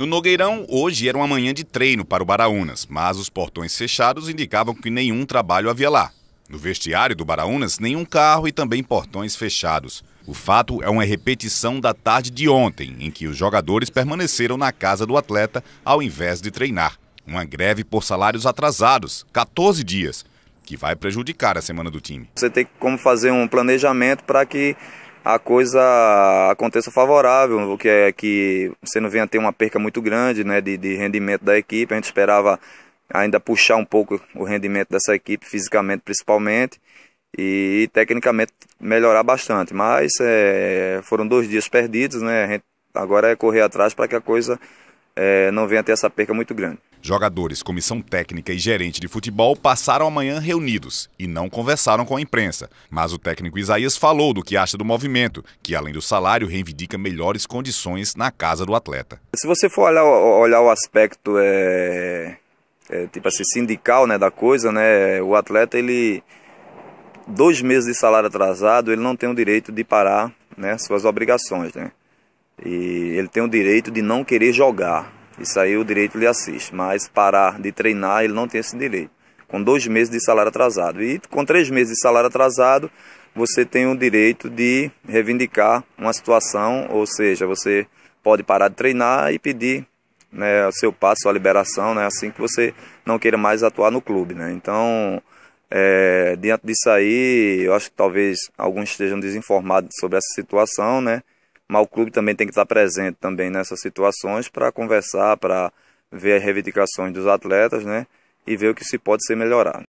No Nogueirão, hoje era uma manhã de treino para o Baraunas, mas os portões fechados indicavam que nenhum trabalho havia lá. No vestiário do Baraunas, nenhum carro e também portões fechados. O fato é uma repetição da tarde de ontem, em que os jogadores permaneceram na casa do atleta ao invés de treinar. Uma greve por salários atrasados, 14 dias, que vai prejudicar a semana do time. Você tem como fazer um planejamento para que a coisa aconteça favorável, que é que você não venha ter uma perca muito grande né, de, de rendimento da equipe. A gente esperava ainda puxar um pouco o rendimento dessa equipe, fisicamente principalmente, e, tecnicamente melhorar bastante. Mas é, foram dois dias perdidos, né? agora é correr atrás para que a coisa é, não venha ter essa perca muito grande. Jogadores, comissão técnica e gerente de futebol passaram amanhã reunidos e não conversaram com a imprensa. Mas o técnico Isaías falou do que acha do movimento, que além do salário reivindica melhores condições na casa do atleta. Se você for olhar, olhar o aspecto é, é, tipo assim, sindical né, da coisa, né, o atleta ele dois meses de salário atrasado ele não tem o direito de parar né, suas obrigações. Né? E ele tem o direito de não querer jogar. Isso aí o direito lhe assiste. Mas parar de treinar, ele não tem esse direito. Com dois meses de salário atrasado. E com três meses de salário atrasado, você tem o direito de reivindicar uma situação, ou seja, você pode parar de treinar e pedir né, o seu passo, a liberação, né, assim que você não queira mais atuar no clube. Né? Então, é, diante disso aí, eu acho que talvez alguns estejam desinformados sobre essa situação, né? Mas o clube também tem que estar presente também nessas situações para conversar, para ver as reivindicações dos atletas, né? E ver o que se pode ser melhorado.